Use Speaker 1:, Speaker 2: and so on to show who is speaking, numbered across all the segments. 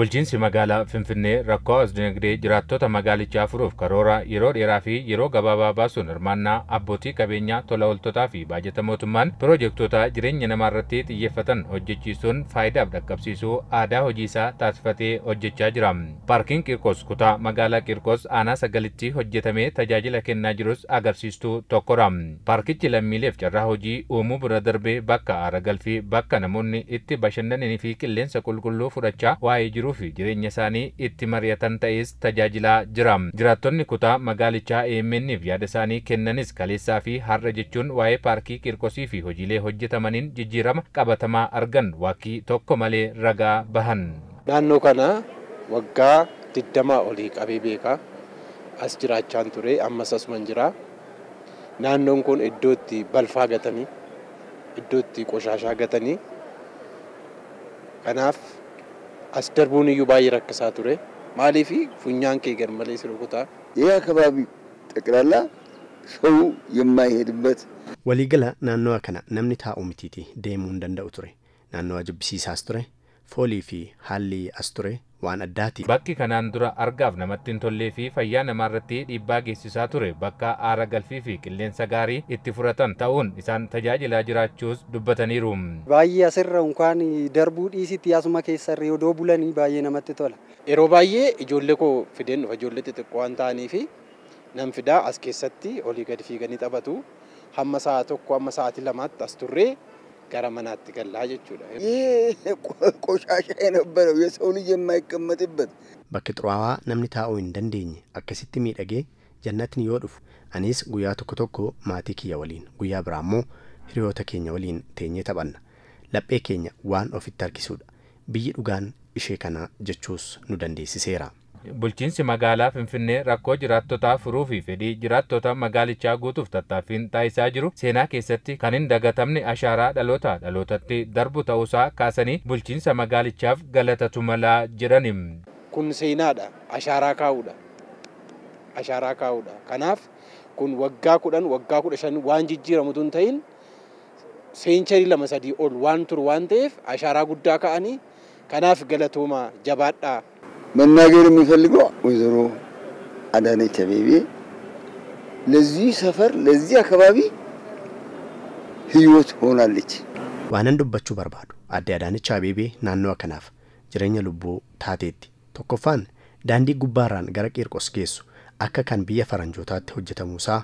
Speaker 1: Bulchiinsi magaalaa Finfinnee rakkoo as dinagdee jiraattota magaalichaa furuuf karoora yeroo dheeraa fi yeroo gabaabaa baasuun hirmaannaa abbootii qabeenyaa tola ooltotaa fi baajata mootummaan piroojektoota jireenya namaa irratti xiyyeeffatan hojjechiisuun faayidaaf dhaqqabsiisuu aadaa hojii isaa taasifatee hojjechaa jira. Paarkiin Qirqoos kutaa magaalaa Qirqoos aanaa sagalitti hojjetamee tajaajila kennaa jirus agarsiistuu tokkodha. Paarkichi lammiileef carraa hojii uumuu bira darbee bakka aara galfii bakka namoonni itti bashannananii fi qilleensa qulqulluu fudhachaa waa'ee jiru jiruu fi jireenya isaanii itti mari'atan ta'es tajaajilaa jira. Jiraattonni kutaa magaalichaa EMN'if yaada isaanii kennanis kaleessaa fi har'a jechuun waa'ee paarkii Qirqosii fi hojiilee hojjetamaniin jijjiirama qabatamaa argan waakii tokko malee ragaa bahan.
Speaker 2: Naannoo kana waggaa 20 olii qabee beekaa as jiraachaan ture ammas asuman jira. Naannoon kun iddoo itti balfaa gatanii itti qoshaashaa gatanii kanaaf አስደርቡን እዩ ባይ ረክሳ ቱሬ ማሊፊ ፉኛን ከ ገርመሌ ስለቦታ ይህ አካባቢ ጠቅላላ ሰው የማይሄድበት
Speaker 3: ወሊገላ ናነዋ ከና ነምኒታ ታኡ ሚቲቲ ደሙ እንደንደኡ ቱሬ ናነዋ ጅብሲሳስ ቱሬ foolii fi haalli as ture
Speaker 1: waan addaati. Bakki kanaan dura argaaf namatti hin tollee fi fayyaa namaarratti dhiibbaa geessisaa ture bakka aara galfii fi qilleensa gaarii itti furatan ta'uun isaan tajaajilaa jiraachuus dubbataniiru.
Speaker 4: Baay'ee asirra unkaan darbuu dhiisitti asuma keessarra odoo bulanii baay'ee namatti tola.
Speaker 1: Yeroo baay'ee ijoollee koo fideen dhufa ijoollee xixiqqoo
Speaker 2: waan ta'aniif nan fidaa as keessatti olii gadi fiiganii taphatu hamma sa'a tokko hamma sa'aatii lamaatti as turree gara manaatti gallaa jechuudha. Qoshasha የነበረው የሰው ልጅ የማይቀመጥበት
Speaker 3: bakki xuraawaa namni taa'uu hin dandeenye akkasitti miidhagee jannatni yoo dhufu anis guyyaa tokko tokko maatii kiyya waliin guyyaa biraa immoo hiriyoota keenya waliin teenyee taphanna laphee keenya waan ofitti harkisuudha biyyi dhugaan ishee kana jechuus nu dandeessiseera.
Speaker 1: bulchiinsi magaalaa Finfinnee rakkoo jiraattotaa furuu fi fedhii jiraattota magaalichaa guutuuf tattaaffiin taasisaa jiru seenaa keessatti kan hin dagatamne ashaaraa dhaloota dhalootatti darbu ta'uusaa kaasanii bulchiinsa magaalichaaf galata tumalaa jedhanim.
Speaker 2: Kun seenaadha. Ashaaraa kaa'uudha. Ashaaraa kaa'uudha. Kanaaf kun waggaa kudhan waggaa kudha shan waan jijjiiramu tun ta'in seencharii lama sadii ol waan turu waan ta'eef ashaaraa guddaa ka'anii kanaaf galatooma jabaadhaa
Speaker 4: መናገር የሚፈልገው ወይዘሮ
Speaker 3: አዳነች አቤቤ
Speaker 4: ለዚህ ሰፈር ለዚህ
Speaker 2: አካባቢ
Speaker 3: ህይወት ሆናለች። Waanan dubbachuu barbaadu addee Adaanech Abeebee naannoo kanaaf jireenya lubbuu taateetti tokkoffaan daandii gubbaarraan gara Qiirqos geessu akka kan biyya faranjootaatti hojjetamuusaa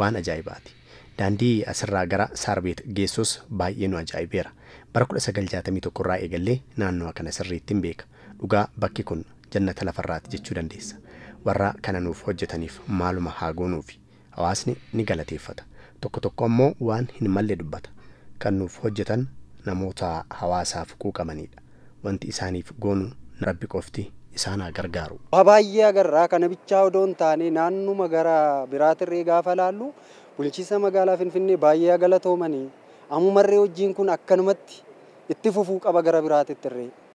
Speaker 3: waan ajaa'ibaati. Daandii asirraa gara Saarbeet geessus baay'ee nu ajaa'ibeera. Bara tokko irraa eegallee naannoo kana sirriitti hin bakki kun jannata lafarraati jechuu dandeessa. Warra kana nuuf hojjetaniif maaluma haa fi hawaasni ni galateeffata. Tokko tokko ammoo waan hin malle dubbata. Kan nuuf hojjetan namoota hawaasaaf quuqamaniidha Wanti isaaniif goonu rabbi qofti isaanaa gargaaru.
Speaker 4: Waa baay'ee agarraa kana bichaa odoo hin taane naannuma gara biraatirree gaafa laallu bulchiisa magaalaa Finfinnee baay'ee galatoomanii ammumarree hojiin kun akkanumatti itti fufuu qaba gara irree.